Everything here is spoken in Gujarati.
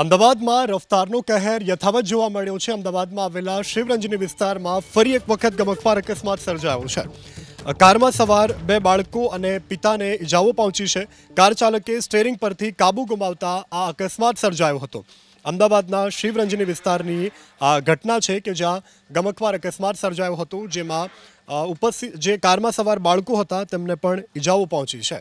અમદાવાદમાં રફતારનો કહેર યથાવત જોવા મળ્યો છે અમદાવાદમાં આવેલા શિવરંજની વિસ્તારમાં ફરી એક વખત ગમકવાર અકસ્માત સર્જાયો છે કારમાં સવાર બે બાળકો અને પિતાને ઇજાઓ પહોંચી છે કાર ચાલકે સ્ટેરિંગ પરથી કાબુ ગુમાવતા આ અકસ્માત સર્જાયો હતો અમદાવાદના શિવરંજની વિસ્તારની આ ઘટના છે કે જ્યાં ગમકવાર અકસ્માત સર્જાયો હતો જેમાં ઉપસ્થિત જે કારમાં સવાર બાળકો હતા તેમને પણ ઇજાઓ પહોંચી છે